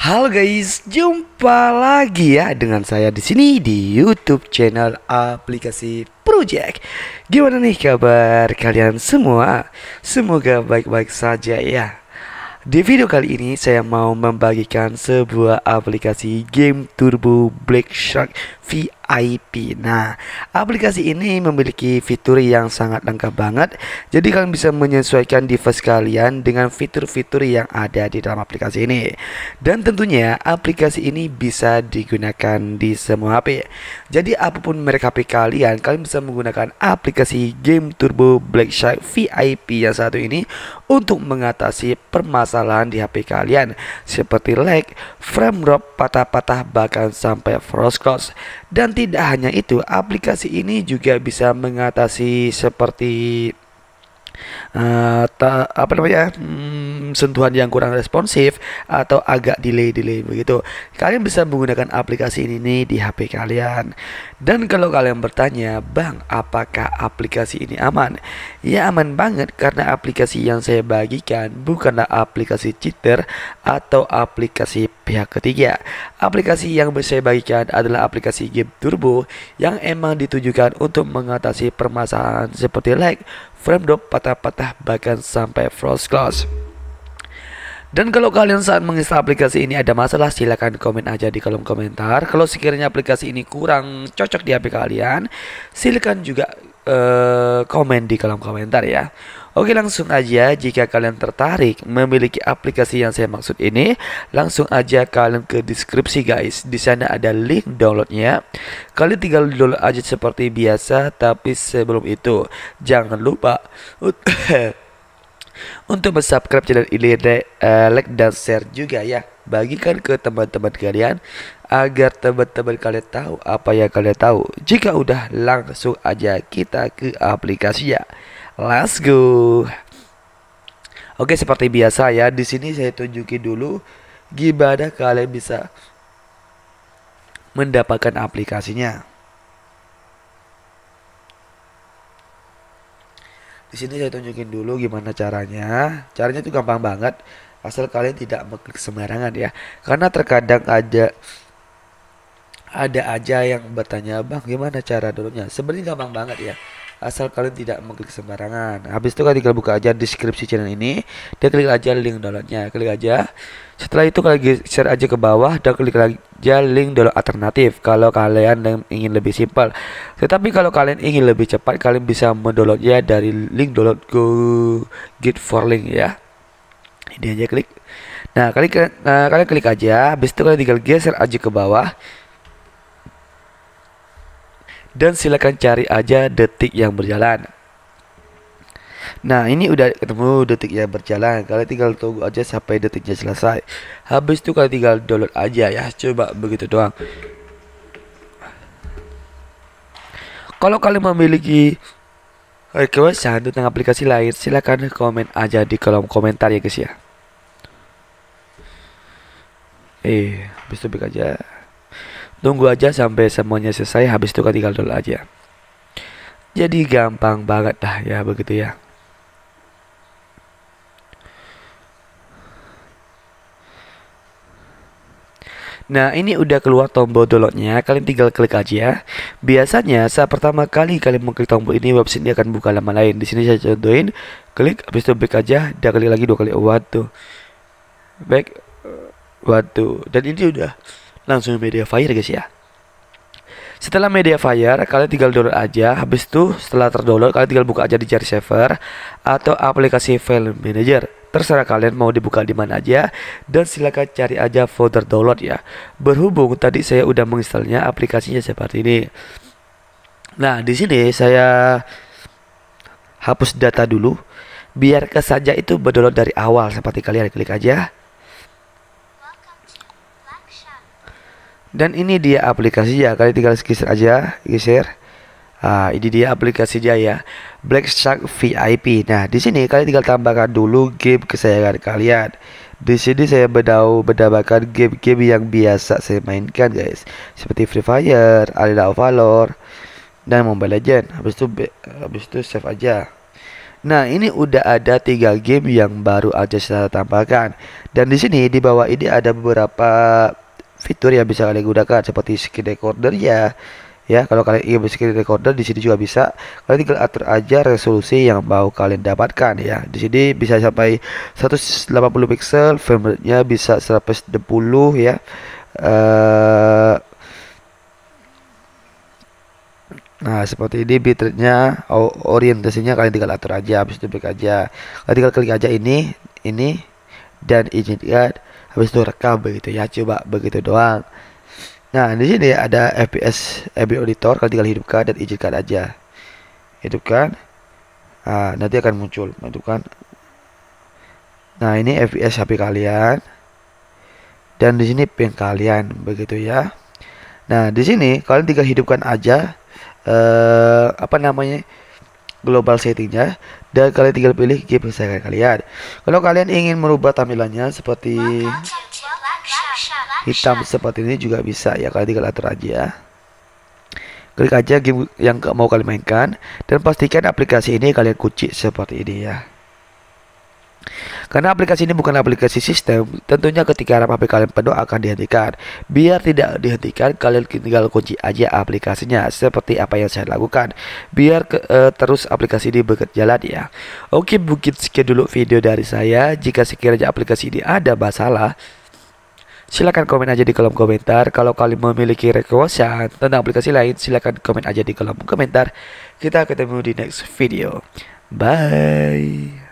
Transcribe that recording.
Halo guys, jumpa lagi ya dengan saya di sini di YouTube channel aplikasi Project. Gimana nih kabar kalian semua? Semoga baik-baik saja ya. Di video kali ini saya mau membagikan sebuah aplikasi game Turbo Black Shark VR IP. Nah, aplikasi ini memiliki fitur yang sangat lengkap banget. Jadi kalian bisa menyesuaikan device kalian dengan fitur-fitur yang ada di dalam aplikasi ini. Dan tentunya aplikasi ini bisa digunakan di semua HP. Jadi apapun merek HP kalian, kalian bisa menggunakan aplikasi game Turbo Black Shark VIP yang satu ini untuk mengatasi permasalahan di HP kalian seperti lag, frame drop, patah-patah bahkan sampai frost cross. Dan tidak hanya itu, aplikasi ini juga bisa mengatasi seperti uh, ta, apa namanya hmm, sentuhan yang kurang responsif atau agak delay delay begitu kalian bisa menggunakan aplikasi ini nih di HP kalian dan kalau kalian bertanya, Bang, apakah aplikasi ini aman? Ya aman banget karena aplikasi yang saya bagikan bukanlah aplikasi cheater atau aplikasi pihak ketiga. Aplikasi yang saya bagikan adalah aplikasi game turbo yang emang ditujukan untuk mengatasi permasalahan seperti lag, frame drop, patah-patah, bahkan sampai frost close. Dan kalau kalian saat menginstal aplikasi ini ada masalah silahkan komen aja di kolom komentar. Kalau sekiranya aplikasi ini kurang cocok di HP kalian, silahkan juga uh, komen di kolom komentar ya. Oke langsung aja jika kalian tertarik memiliki aplikasi yang saya maksud ini Langsung aja kalian ke deskripsi guys Di sana ada link downloadnya Kalian tinggal download aja seperti biasa Tapi sebelum itu jangan lupa untuk subscribe channel ini eh, like dan share juga ya bagikan ke teman-teman kalian agar teman-teman kalian tahu apa yang kalian tahu jika udah langsung aja kita ke aplikasinya let's go Oke seperti biasa ya di sini saya tunjukin dulu gimana kalian bisa mendapatkan aplikasinya Di sini saya tunjukin dulu gimana caranya. Caranya itu gampang banget. Asal kalian tidak mengklik sembarangan ya. Karena terkadang ada ada aja yang bertanya, "Bang, gimana cara dulunya Sebenarnya gampang banget ya asal kalian tidak mengklik sembarangan. Habis itu kalian tinggal buka aja deskripsi channel ini, dan klik aja link downloadnya, klik aja. Setelah itu kalian geser aja ke bawah dan klik aja link download alternatif kalau kalian ingin lebih simpel. Tetapi kalau kalian ingin lebih cepat, kalian bisa mendownloadnya dari link download go git for link ya. Ini aja klik. Nah, kalian, nah, kalian klik aja, habis itu kalian tinggal geser aja ke bawah dan silakan cari aja detik yang berjalan. Nah ini udah ketemu detik yang berjalan Kalian tinggal tunggu aja sampai detiknya selesai Habis itu kalian tinggal download aja ya Coba begitu doang Kalau kalian memiliki requestan tentang aplikasi lain silakan komen aja di kolom komentar ya guys ya Eh, habis itu aja Tunggu aja sampai semuanya selesai habis itu kan tinggal download aja. Jadi gampang banget dah ya begitu ya. Nah ini udah keluar tombol downloadnya Kalian tinggal klik aja ya. Biasanya saat pertama kali kalian mengklik tombol ini Website ini akan buka lama lain di sini saya contohin Klik habis itu back aja Dan klik lagi dua kali oh, Waduh Back Waduh Dan ini udah langsung media fire guys ya setelah media fire kalian tinggal download aja habis itu setelah terdownload kalian tinggal buka aja di jari server atau aplikasi file manager terserah kalian mau dibuka di mana aja dan silahkan cari aja folder download ya berhubung tadi saya udah menginstalnya aplikasinya seperti ini nah di sini saya hapus data dulu biar saja itu berdownload dari awal seperti kalian klik aja dan ini dia aplikasinya kalian tinggal geser aja geser ah ini dia aplikasinya ya Black Shark VIP nah di sini kalian tinggal tambahkan dulu game kesayangan kalian di sini saya bedau bedabakan game-game yang biasa saya mainkan guys seperti Free Fire, Arena Valor dan Mobile Legend. Habis itu habis itu save aja. Nah, ini udah ada tiga game yang baru aja saya tambahkan. Dan di sini di bawah ini ada beberapa fitur yang bisa kalian gunakan seperti screen recorder ya ya kalau kalian ingin screen recorder di sini juga bisa kalian tinggal atur aja resolusi yang mau kalian dapatkan ya di sini bisa sampai 180 pixel frame rate-nya bisa 110 ya uh, Nah seperti ini bitrate-nya orientasinya kalian tinggal atur aja habis itu klik aja kalian tinggal klik aja ini ini dan izin izinkan habis itu rekam begitu ya coba begitu doang nah di sini ada FPS FB Auditor kalau tinggal hidupkan dan izinkan aja hidupkan nah, nanti akan muncul hidupkan nah ini FPS HP kalian dan di sini pin kalian begitu ya nah di sini kalian tinggal hidupkan aja eh, apa namanya global settingnya dan kalian tinggal pilih game kesayangan kalian kalau kalian ingin merubah tampilannya seperti hitam seperti ini juga bisa ya kalian tinggal atur aja ya. klik aja game yang mau kalian mainkan dan pastikan aplikasi ini kalian kunci seperti ini ya karena aplikasi ini bukan aplikasi sistem, tentunya ketika RAM HP kalian penuh akan dihentikan. Biar tidak dihentikan, kalian tinggal kunci aja aplikasinya seperti apa yang saya lakukan. Biar ke, uh, terus aplikasi ini berjalan ya. Oke, mungkin sekian dulu video dari saya. Jika sekiranya aplikasi ini ada masalah, silahkan komen aja di kolom komentar. Kalau kalian memiliki requestan tentang aplikasi lain, silahkan komen aja di kolom komentar. Kita ketemu di next video. Bye.